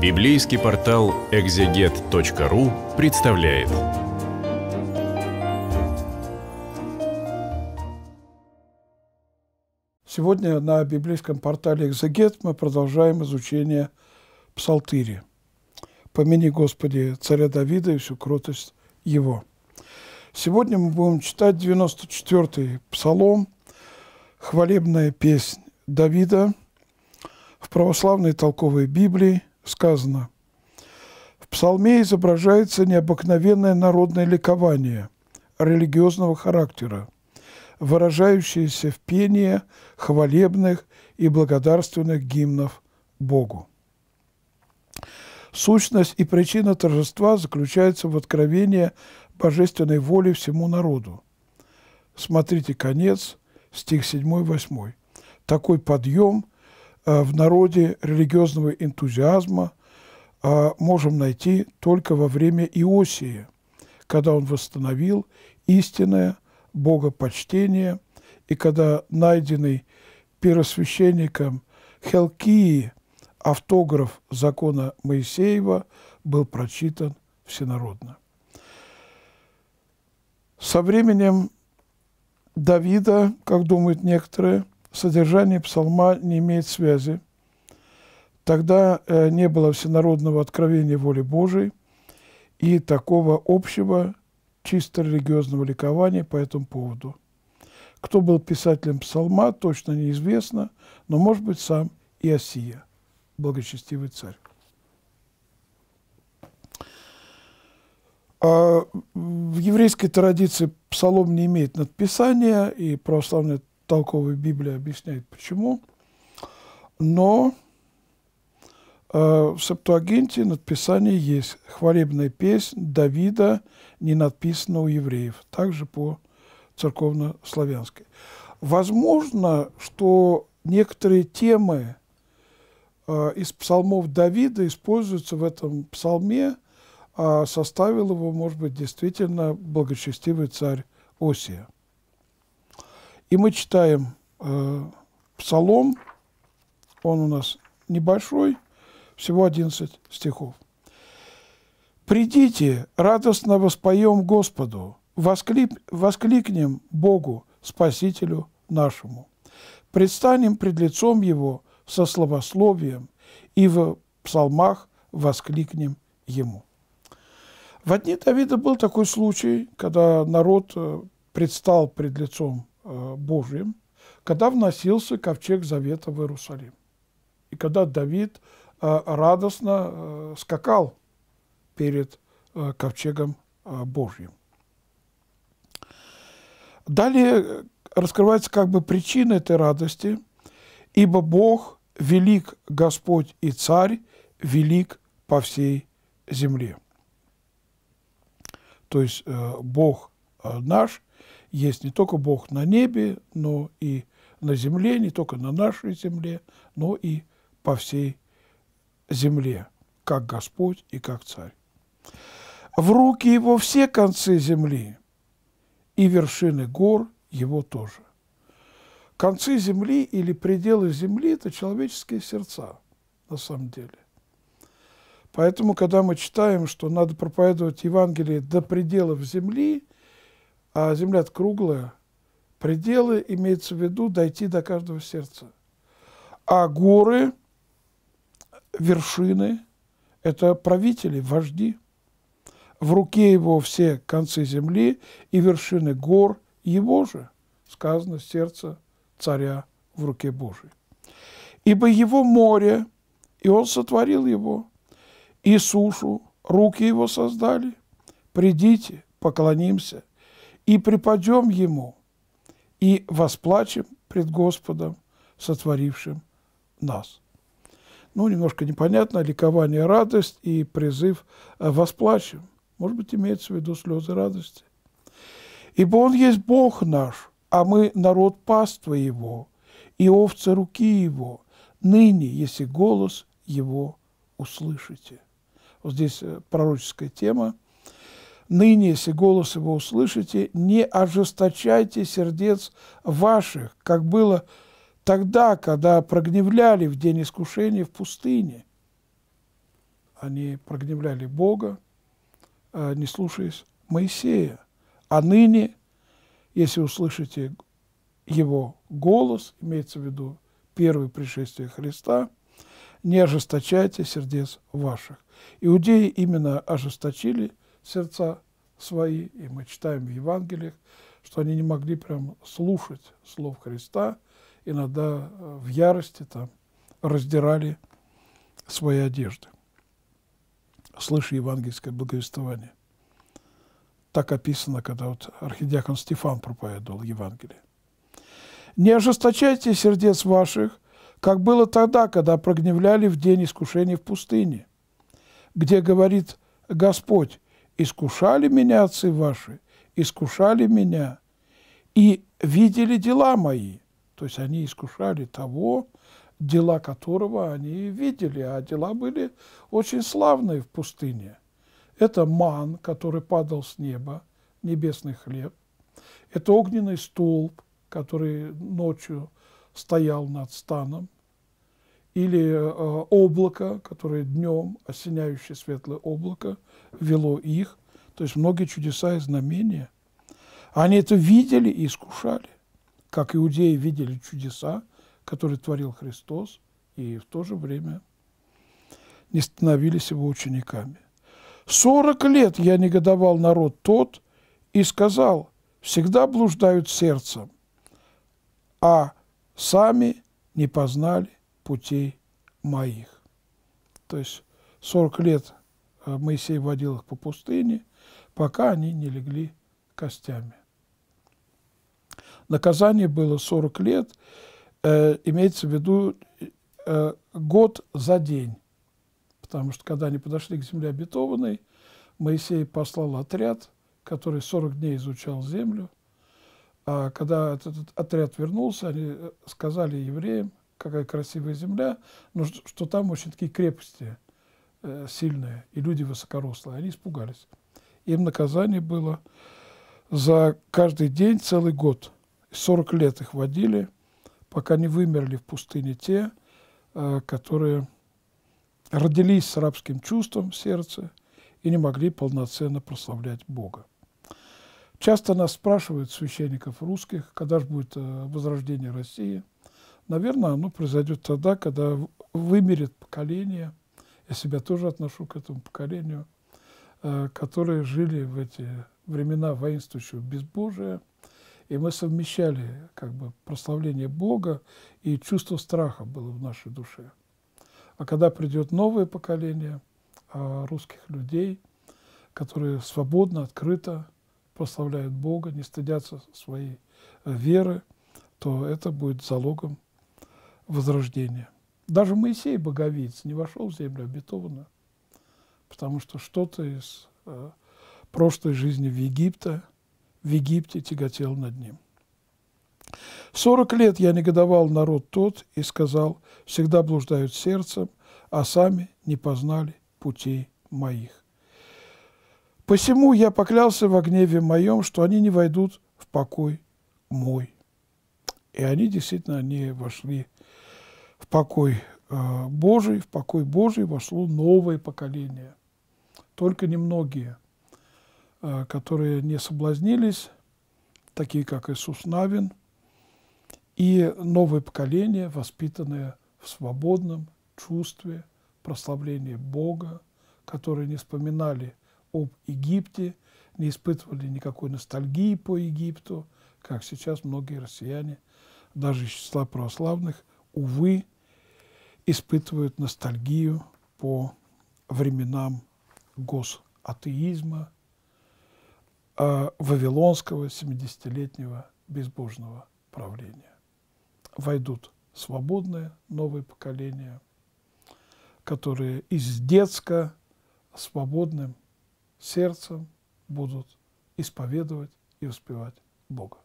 Библейский портал экзегет.ру представляет. Сегодня на библейском портале «Экзегет» мы продолжаем изучение Псалтири. «Помяни, Господи, царя Давида и всю кротость его». Сегодня мы будем читать 94-й псалом, хвалебная песнь Давида в православной толковой Библии – сказано. В псалме изображается необыкновенное народное ликование религиозного характера, выражающееся в пении хвалебных и благодарственных гимнов Богу. Сущность и причина торжества заключается в откровении божественной воли всему народу. Смотрите конец, стих 7-8. Такой подъем Э, в народе религиозного энтузиазма а, можем найти только во время Иосии, когда он восстановил истинное богопочтение и когда найденный первосвященником Хелкии автограф закона Моисеева был прочитан всенародно. Со временем Давида, как думают некоторые, содержание псалма не имеет связи. Тогда э, не было всенародного откровения воли Божией и такого общего чисто религиозного ликования по этому поводу. Кто был писателем псалма, точно неизвестно, но, может быть, сам Иосия, благочестивый царь. А, в еврейской традиции псалом не имеет надписания, и православная толковая Библия объясняет почему. Но э, в Септуагинте надписание есть «Хвалебная песнь Давида не надписана у евреев», также по церковно-славянской. Возможно, что некоторые темы э, из псалмов Давида используются в этом псалме, а составил его, может быть, действительно благочестивый царь Осия. И мы читаем э, Псалом, он у нас небольшой, всего 11 стихов. «Придите, радостно воспоем Господу, восклик, воскликнем Богу, Спасителю нашему. Предстанем пред лицом Его со словословием и в псалмах воскликнем Ему». В одни Давида был такой случай, когда народ э, предстал пред лицом Э, Божьим, когда вносился ковчег завета в Иерусалим. И когда Давид э, радостно э, скакал перед ковчегом Божьим. Далее раскрывается как бы причина этой радости, ибо Бог велик Господь и Царь, велик по всей земле. То есть Бог наш – есть не только Бог на небе, но и на земле, не только на нашей земле, но и по всей земле, как Господь и как Царь. В руки его все концы земли, и вершины гор его тоже. Концы земли или пределы земли – это человеческие сердца, на самом деле. Поэтому, когда мы читаем, что надо проповедовать Евангелие до пределов земли – а земля круглая, пределы имеется в виду дойти до каждого сердца. А горы, вершины – это правители, вожди. В руке его все концы земли и вершины гор его же, сказано сердце царя в руке Божией. Ибо его море, и он сотворил его, и сушу руки его создали. Придите, поклонимся и преподем Ему, и восплачем пред Господом, сотворившим нас. Ну, немножко непонятно, ликование, радость и призыв «Э, «восплачем». Может быть, имеется в виду слезы радости. «Ибо Он есть Бог наш, а мы народ паства Его, и овцы руки Его, ныне, если голос Его услышите». Вот здесь э, пророческая тема Ныне, если голос его услышите, не ожесточайте сердец ваших, как было тогда, когда прогневляли в день искушения в пустыне. Они прогневляли Бога, э, не слушаясь Моисея. А ныне, если услышите его голос, имеется в виду первое пришествие Христа, не ожесточайте сердец ваших. Иудеи именно ожесточили сердца свои, и мы читаем в Евангелиях, что они не могли прям слушать слов Христа, иногда э, в ярости там раздирали свои одежды. Слыша евангельское благовествование. Так описано, когда вот архидиакон Стефан проповедовал Евангелие. «Не ожесточайте сердец ваших, как было тогда, когда прогневляли в день искушения в пустыне, где говорит Господь, искушали меня отцы ваши, искушали меня и видели дела мои». То есть они искушали того, дела которого они видели, а дела были очень славные в пустыне. Это ман, который падал с неба, небесный хлеб. Это огненный столб, который ночью стоял над станом или э, облако, которое днем, осеняющее светлое облако, вело их. То есть многие чудеса и знамения. Они это видели и искушали, как иудеи видели чудеса, которые творил Христос, и в то же время не становились его учениками. «Сорок лет я негодовал народ тот и сказал, всегда блуждают сердцем, а сами не познали путей моих. То есть 40 лет э, Моисей водил их по пустыне, пока они не легли костями. Наказание было 40 лет, э, имеется в виду э, год за день, потому что когда они подошли к земле обетованной, Моисей послал отряд, который 40 дней изучал землю, а когда этот, этот отряд вернулся, они э, сказали евреям, какая красивая земля, но что, что там очень такие крепости э, сильные и люди высокорослые. Они испугались. Им наказание было за каждый день целый год. 40 лет их водили, пока не вымерли в пустыне те, э, которые родились с арабским чувством в сердце и не могли полноценно прославлять Бога. Часто нас спрашивают, священников русских, когда же будет э, возрождение России – Наверное, оно произойдет тогда, когда вымерет поколение, я себя тоже отношу к этому поколению, э, которые жили в эти времена воинствующего безбожия, и мы совмещали как бы прославление Бога, и чувство страха было в нашей душе. А когда придет новое поколение э, русских людей, которые свободно, открыто прославляют Бога, не стыдятся своей э, веры, то это будет залогом возрождения. Даже Моисей Боговиц не вошел в землю обетованную, потому что что-то из э, прошлой жизни в Египте, в Египте тяготело над ним. «Сорок лет я негодовал народ тот и сказал, всегда блуждают сердцем, а сами не познали путей моих. Посему я поклялся в гневе моем, что они не войдут в покой мой». И они действительно не вошли в в покой э, Божий, в покой Божий вошло новое поколение. Только немногие, э, которые не соблазнились, такие как Иисус Навин, и новое поколение, воспитанное в свободном чувстве прославления Бога, которые не вспоминали об Египте, не испытывали никакой ностальгии по Египту, как сейчас многие россияне, даже из числа православных, увы, испытывают ностальгию по временам госатеизма, э, вавилонского 70-летнего безбожного правления. Войдут свободные новые поколения, которые из детска свободным сердцем будут исповедовать и воспевать Бога.